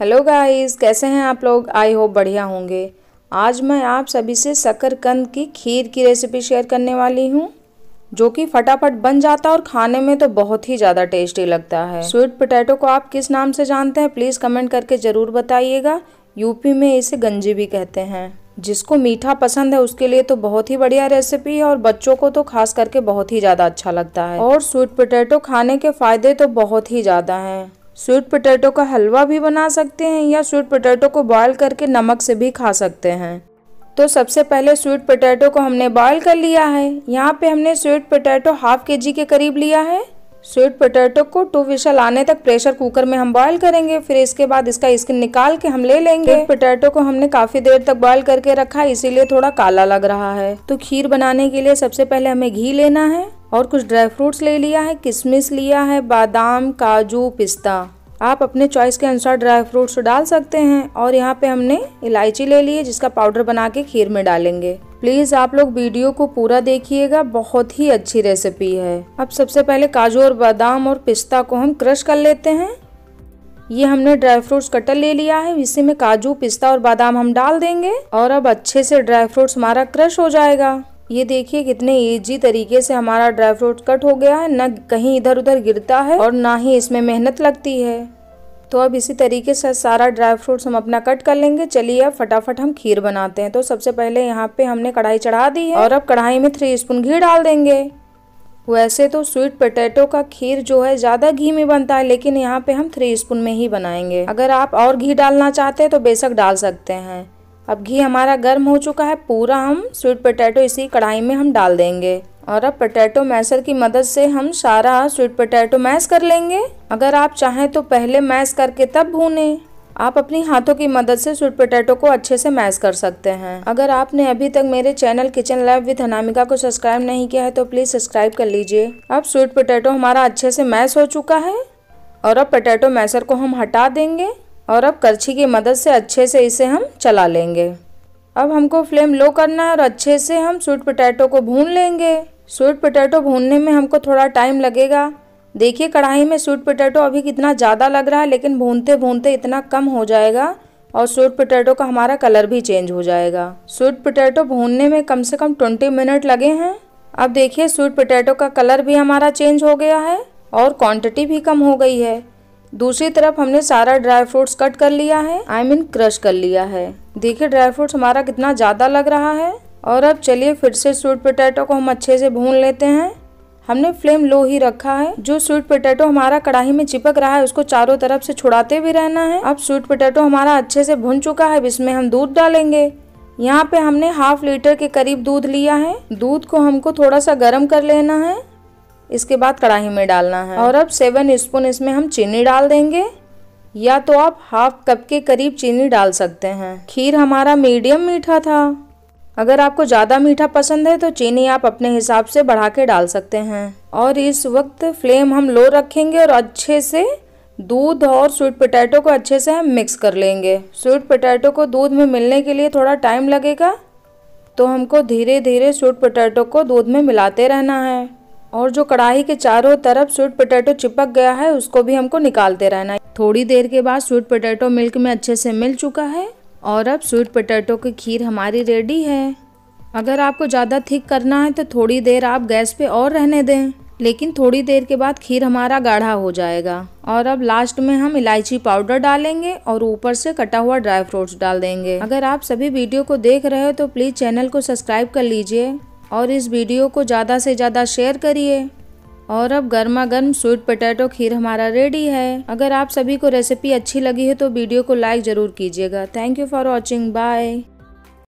hello guys कैसे हैं आप लोग आई होप बढ़िया होंगे आज मैं आप सभी से शकरकंद की खीर की रेसिपी शेयर करने वाली हूँ जो कि फटाफट बन जाता है और खाने में तो बहुत ही ज़्यादा टेस्टी लगता है स्वीट पोटैटो को आप किस नाम से जानते हैं प्लीज़ कमेंट करके ज़रूर बताइएगा यूपी में इसे गंजी भी कहते हैं जिसको मीठा पसंद है उसके लिए तो बहुत ही बढ़िया रेसिपी है और बच्चों को तो खास करके बहुत ही ज़्यादा अच्छा लगता है और स्वीट पोटैटो खाने के फायदे तो बहुत ही ज़्यादा हैं स्वीट पोटैटो का हलवा भी बना सकते हैं या स्वीट पोटैटो को बॉयल करके नमक से भी खा सकते हैं तो सबसे पहले स्वीट पोटैटो को हमने बॉयल कर लिया है यहाँ पे हमने स्वीट पोटैटो हाफ के जी के करीब लिया है स्वीट पोटैटो को टू विशल आने तक प्रेशर कुकर में हम बॉयल करेंगे फिर इसके बाद इसका स्किन निकाल के हम ले लेंगे पोटैटो को हमने काफी देर तक बॉयल करके रखा है इसीलिए थोड़ा काला लग रहा है तो खीर बनाने के लिए सबसे पहले हमें घी लेना है और कुछ ड्राई फ्रूट्स ले लिया है किशमिश लिया है बादाम काजू पिस्ता आप अपने चॉइस के अनुसार ड्राई फ्रूट्स डाल सकते हैं और यहाँ पे हमने इलायची ले ली है जिसका पाउडर बना के खीर में डालेंगे प्लीज़ आप लोग वीडियो को पूरा देखिएगा बहुत ही अच्छी रेसिपी है अब सबसे पहले काजू और बादाम और पिस्ता को हम क्रश कर लेते हैं ये हमने ड्राई फ्रूट्स कटर ले लिया है इसी में काजू पिस्ता और बादाम हम डाल देंगे और अब अच्छे से ड्राई फ्रूट्स हमारा क्रश हो जाएगा ये देखिए कितने ईजी तरीके से हमारा ड्राई फ्रूट कट हो गया है ना कहीं इधर उधर गिरता है और ना ही इसमें मेहनत लगती है तो अब इसी तरीके से सारा ड्राई फ्रूट्स हम अपना कट कर लेंगे चलिए अब फटाफट हम खीर बनाते हैं तो सबसे पहले यहाँ पे हमने कढ़ाई चढ़ा दी है और अब कढ़ाई में थ्री स्पून घी डाल देंगे वैसे तो स्वीट पोटैटो का खीर जो है ज़्यादा घी में बनता है लेकिन यहाँ पे हम थ्री स्पून में ही बनाएंगे अगर आप और घी डालना चाहते हैं तो बेशक डाल सकते हैं अब घी हमारा गर्म हो चुका है पूरा हम स्वीट पोटैटो इसी कढ़ाई में हम डाल देंगे और अब पोटैटो मैशर की मदद से हम सारा स्वीट पोटैटो मैश कर लेंगे अगर आप चाहें तो पहले मैश करके तब भूने आप अपनी हाथों की मदद से स्वीट पोटैटो को अच्छे से मैश कर सकते हैं अगर आपने अभी तक मेरे channel kitchen lab with Anamika को सब्सक्राइब नहीं किया है तो प्लीज़ सब्सक्राइब कर लीजिए अब स्वीट पोटैटो हमारा अच्छे से मैश हो चुका है और अब पोटैटो मैशर को हम हटा देंगे और अब करछी की मदद से अच्छे से इसे हम चला लेंगे अब हमको फ्लेम लो करना है और अच्छे से हम स्वीट पोटैटो को भून लेंगे स्वीट पोटैटो भूनने में हमको थोड़ा टाइम लगेगा देखिए कढ़ाई में स्वीट पोटैटो अभी कितना ज़्यादा लग रहा है लेकिन भूनते भूनते इतना कम हो जाएगा और स्वीट पोटैटो का हमारा कलर भी चेंज हो जाएगा स्वीट पोटैटो भूनने में कम से कम ट्वेंटी मिनट लगे हैं अब देखिए स्वीट पोटैटो का कलर भी हमारा चेंज हो गया है और क्वांटिटी भी कम हो गई है दूसरी तरफ हमने सारा ड्राई फ्रूट्स कट कर लिया है I I mean mean, crush कर लिया है देखिए ड्राई फ्रूट्स हमारा कितना ज़्यादा लग रहा है और अब चलिए फिर से स्वीट पोटैटो को हम अच्छे से भून लेते हैं हमने फ्लेम लो ही रखा है जो स्वीट पोटैटो हमारा कढ़ाई में चिपक रहा है उसको चारों तरफ से छुड़ाते भी रहना है अब स्वीट पोटैटो हमारा अच्छे से भुन चुका है इसमें हम दूध डालेंगे यहाँ पे हमने हाफ लीटर के करीब दूध लिया है दूध को हमको थोड़ा सा गर्म कर लेना है इसके बाद कढ़ाई में डालना है और अब सेवन स्पून इसमें हम चीनी डाल देंगे या तो आप हाफ कप के करीब चीनी डाल सकते हैं खीर हमारा मीडियम मीठा था अगर आपको ज़्यादा मीठा पसंद है तो चीनी आप अपने हिसाब से बढ़ा के डाल सकते हैं और इस वक्त फ्लेम हम लो रखेंगे और अच्छे से दूध और स्वीट पोटैटो को अच्छे से हम मिक्स कर लेंगे स्वीट पोटैटो को दूध में मिलने के लिए थोड़ा टाइम लगेगा तो हमको धीरे धीरे स्वीट पोटैटो को दूध में मिलाते रहना है और जो कढ़ाई के चारों तरफ स्वीट पोटैटो चिपक गया है उसको भी हमको निकालते रहना है थोड़ी देर के बाद स्वीट पोटैटो मिल्क में अच्छे से मिल चुका है और अब स्वीट पोटैटो की खीर हमारी रेडी है अगर आपको ज़्यादा थिक करना है तो थोड़ी देर आप गैस पे और रहने दें लेकिन थोड़ी देर के बाद खीर हमारा गाढ़ा हो जाएगा और अब लास्ट में हम इलायची पाउडर डालेंगे और ऊपर से कटा हुआ ड्राई फ्रूट्स डाल देंगे अगर आप सभी वीडियो को देख रहे हो तो प्लीज़ चैनल को सब्सक्राइब कर लीजिए और इस वीडियो को ज़्यादा से ज़्यादा शेयर करिए और अब गर्मा गर्म स्वीट पोटैटो खीर हमारा रेडी है अगर आप सभी को रेसिपी अच्छी लगी है तो वीडियो को लाइक ज़रूर कीजिएगा thank you for watching bye